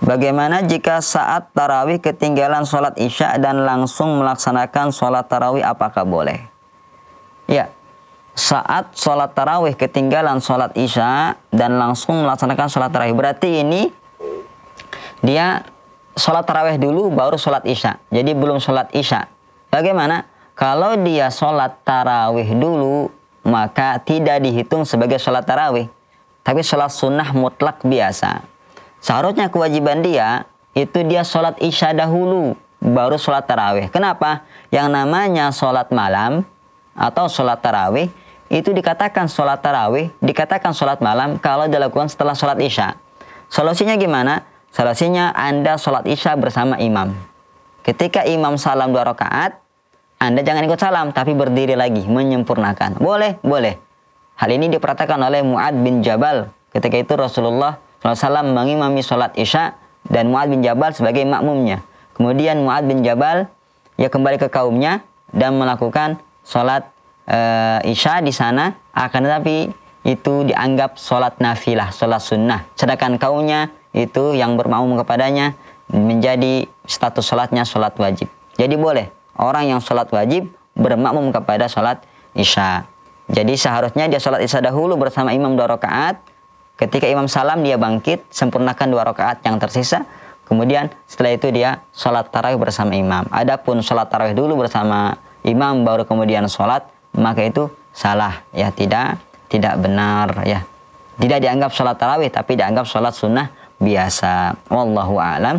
Bagaimana jika saat tarawih ketinggalan sholat isya dan langsung melaksanakan sholat tarawih apakah boleh? Ya, saat sholat tarawih ketinggalan sholat isya dan langsung melaksanakan sholat tarawih. Berarti ini dia sholat tarawih dulu baru sholat isya. Jadi belum sholat isya. Bagaimana? Kalau dia sholat tarawih dulu maka tidak dihitung sebagai sholat tarawih. Tapi sholat sunnah mutlak biasa. Seharusnya kewajiban dia itu dia sholat isya dahulu, baru sholat tarawih. Kenapa? Yang namanya sholat malam atau sholat tarawih itu dikatakan sholat tarawih, dikatakan sholat malam kalau dilakukan setelah sholat isya. Solusinya gimana? Solusinya Anda sholat isya bersama imam. Ketika imam salam dua rakaat, Anda jangan ikut salam, tapi berdiri lagi, menyempurnakan. Boleh, boleh. Hal ini diperhatikan oleh Mu'ad bin Jabal. Ketika itu Rasulullah SAW mengimami sholat Isya dan Mu'ad bin Jabal sebagai makmumnya. Kemudian Mu'ad bin Jabal ya kembali ke kaumnya dan melakukan sholat e, eh, Isya di sana. Akan tetapi itu dianggap sholat nafilah, sholat sunnah. Sedangkan kaumnya itu yang bermakmum kepadanya menjadi status sholatnya sholat wajib. Jadi boleh orang yang sholat wajib bermakmum kepada sholat Isya. Jadi seharusnya dia sholat Isya dahulu bersama imam dua rakaat, Ketika imam salam dia bangkit, sempurnakan dua rakaat yang tersisa. Kemudian setelah itu dia sholat tarawih bersama imam. Adapun sholat tarawih dulu bersama imam baru kemudian sholat, maka itu salah ya tidak tidak benar ya. Tidak dianggap sholat tarawih tapi dianggap sholat sunnah biasa. Wallahu alam.